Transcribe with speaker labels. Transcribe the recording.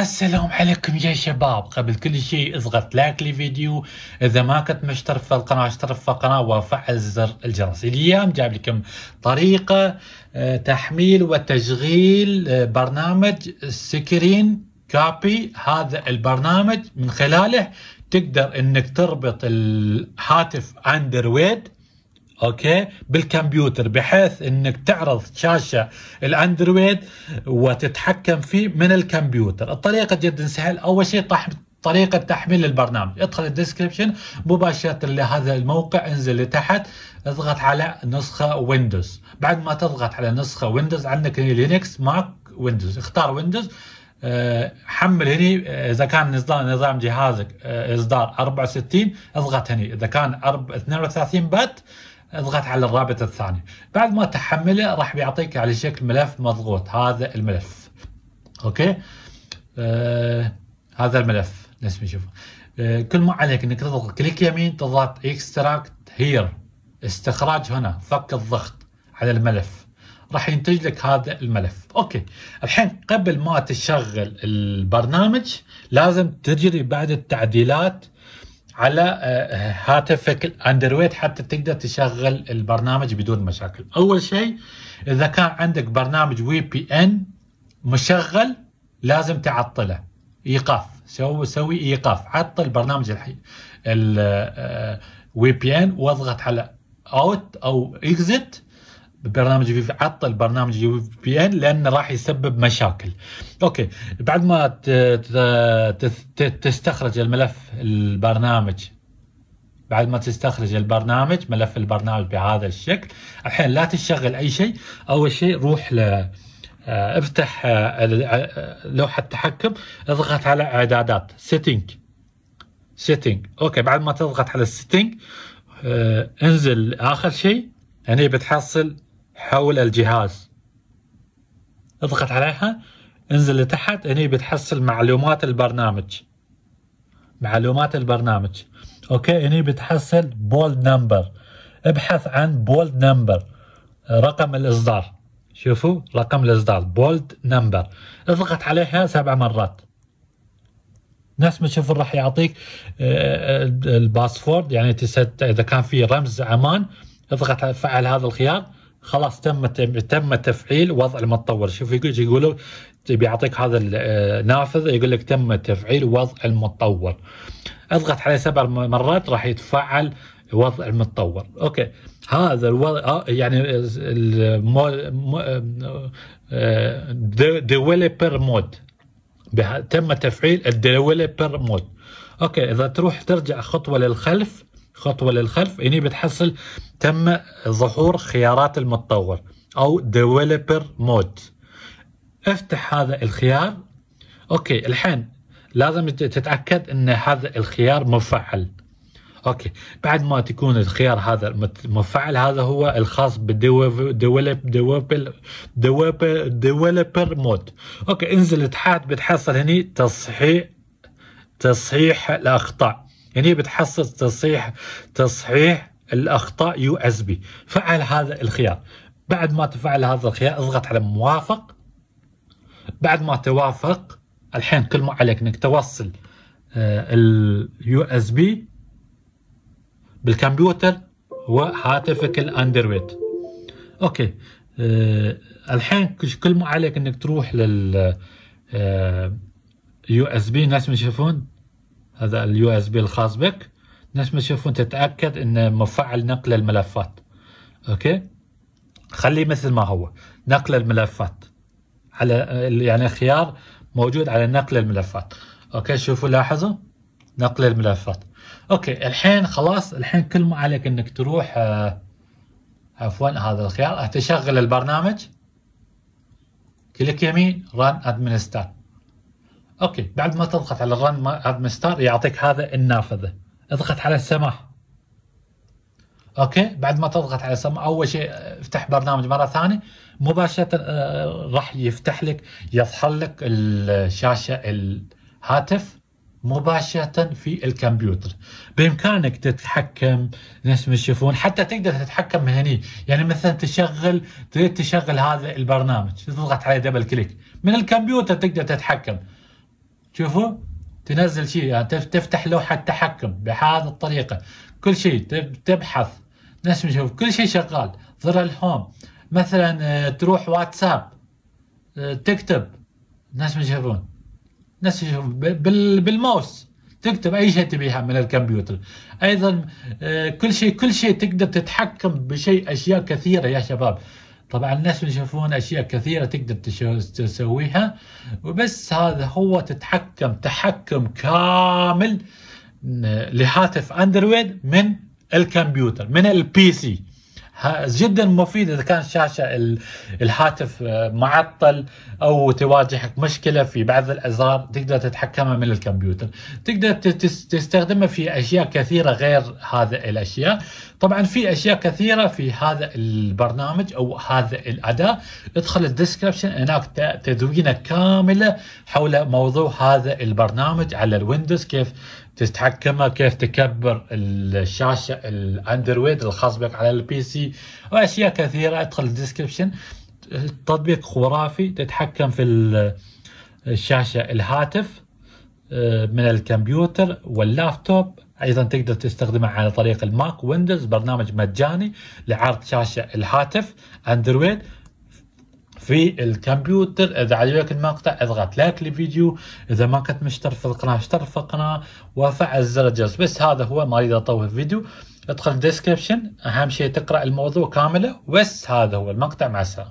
Speaker 1: السلام عليكم يا شباب قبل كل شيء اضغط لايك للفيديو اذا ما كنت مشترك في القناه اشترك في القناه وفعل زر الجرس اليوم جايب لكم طريقه آه، تحميل وتشغيل آه، برنامج سكرين كابي هذا البرنامج من خلاله تقدر انك تربط الهاتف اندرويد اوكي بالكمبيوتر بحيث انك تعرض شاشه الاندرويد وتتحكم فيه من الكمبيوتر الطريقه جدا سهل اول شيء طريقة تحميل البرنامج ادخل الديسكريبشن مباشرة لهذا الموقع انزل لتحت اضغط على نسخة ويندوز بعد ما تضغط على نسخة ويندوز عندك لينكس ماك ويندوز اختار ويندوز آه، حمل هني آه، اذا كان نظام نظام جهازك آه، اصدار 64 اضغط هني اذا كان 32 بات اضغط على الرابط الثاني بعد ما تحمله راح بيعطيك على شكل ملف مضغوط هذا الملف اوكي آه هذا الملف نسمي شوف آه كل ما عليك انك تضغط كليك يمين تضغط اكستراكت هير استخراج هنا فك الضغط على الملف راح ينتج لك هذا الملف اوكي الحين قبل ما تشغل البرنامج لازم تجري بعد التعديلات على آه، هاتفك اندرويد حتى تقدر تشغل البرنامج بدون مشاكل اول شيء اذا كان عندك برنامج وي بي ان مشغل لازم تعطله ايقاف سوي سوي ايقاف عطل برنامج الحي الوي بي ان آه، واضغط على اوت او اكزت برنامج في عطل برنامج يو بي ان لانه راح يسبب مشاكل. اوكي بعد ما تستخرج الملف البرنامج بعد ما تستخرج البرنامج ملف البرنامج بهذا الشكل الحين لا تشغل اي شيء اول شيء روح ل آه، افتح آه، آه، لوحه التحكم اضغط على اعدادات سيتنج سيتنج اوكي بعد ما تضغط على السيتنج انزل اخر شيء هني يعني بتحصل حول الجهاز اضغط عليها انزل لتحت هني بتحصل معلومات البرنامج معلومات البرنامج اوكي هني بتحصل بولد نمبر ابحث عن بولد نمبر رقم الاصدار شوفوا رقم الاصدار بولد نمبر اضغط عليها سبع مرات نفس ما تشوفوا راح يعطيك آه، آه، الباسفورد يعني اذا كان في رمز امان اضغط فعل هذا الخيار خلاص تم تم تفعيل وضع المتطور شوف يقول يقولوا بيعطيك هذا النافذ آه، يقول لك تم تفعيل وضع المتطور اضغط عليه سبع مرات راح يتفعل وضع المتطور اوكي هذا الوضع آه، يعني الديفلوبر مود آه، تم تفعيل الديفلوبر مود اوكي اذا تروح ترجع خطوه للخلف خطوة للخلف هنا بتحصل تم ظهور خيارات المتطور أو ديفلوبر مود افتح هذا الخيار أوكي الحين لازم تتأكد أن هذا الخيار مفعل اوكي بعد ما تكون الخيار هذا مفعل هذا هو الخاص بالديفلوب ديفلوبر مود اوكي انزل تحت بتحصل هني تصحيح تصحيح الاخطاء يعني بتحصل تصحيح تصحيح الاخطاء يو اس بي فعل هذا الخيار بعد ما تفعل هذا الخيار اضغط على موافق بعد ما توافق الحين كل ما عليك انك توصل آه، اليو اس بي بالكمبيوتر وهاتفك الاندرويد اوكي آه، الحين كل ما عليك انك تروح لل آه، يو اس بي ناس ما يشوفون هذا اليو اس بي الخاص بك نفس ما تشوفون تتاكد انه مفعل نقل الملفات اوكي خليه مثل ما هو نقل الملفات على يعني خيار موجود على نقل الملفات اوكي شوفوا لاحظوا نقل الملفات اوكي الحين خلاص الحين كل ما عليك انك تروح آه عفوا هذا الخيار تشغل البرنامج كليك يمين ران ادمنستر اوكي بعد ما تضغط على الرن ادمستار يعطيك هذا النافذه اضغط على السماح اوكي بعد ما تضغط على السماح اول شيء افتح برنامج مره ثانيه مباشره آه، راح يفتح لك يظهر لك الشاشه الهاتف مباشره في الكمبيوتر بامكانك تتحكم نفس ما تشوفون حتى تقدر تتحكم هني يعني مثلا تشغل تريد تشغل هذا البرنامج تضغط عليه دبل كليك من الكمبيوتر تقدر تتحكم شوفوا تنزل شيء يعني تفتح لوحه تحكم بهذه الطريقه كل شيء تبحث نفس نشوف كل شيء شغال ظل الهوم مثلا آه، تروح واتساب آه، تكتب ناس ما يشوفون ناس يشوفون بالماوس تكتب اي شيء تبيها من الكمبيوتر ايضا آه، كل شيء كل شيء تقدر تتحكم بشيء اشياء كثيره يا شباب طبعا الناس بيشوفون اشياء كثيره تقدر تسويها وبس هذا هو تتحكم تحكم كامل لهاتف اندرويد من الكمبيوتر من البي سي جدا مفيد اذا كانت شاشه الهاتف آه، معطل او تواجهك مشكله في بعض الازرار تقدر تتحكمها من الكمبيوتر تقدر تستخدمها في اشياء كثيره غير هذا الاشياء طبعا في اشياء كثيره في هذا البرنامج او هذا الاداء ادخل الديسكربشن هناك تدوينه كامله حول موضوع هذا البرنامج على الويندوز كيف تتحكمها كيف تكبر الشاشه الاندرويد الخاص بك على البي سي واشياء كثيره ادخل الديسكربشن تطبيق خرافي تتحكم في الشاشه الهاتف آه، من الكمبيوتر واللابتوب ايضا تقدر تستخدمه على طريق الماك ويندوز برنامج مجاني لعرض شاشه الهاتف اندرويد في الكمبيوتر اذا عجبك المقطع اضغط لايك للفيديو اذا ما كنت مشترك في القناه اشترك في القناه وفعل زر الجرس بس هذا هو ما اريد اطول الفيديو ادخل الديسكربشن اهم شيء تقرا الموضوع كامله بس هذا هو المقطع مع السلامه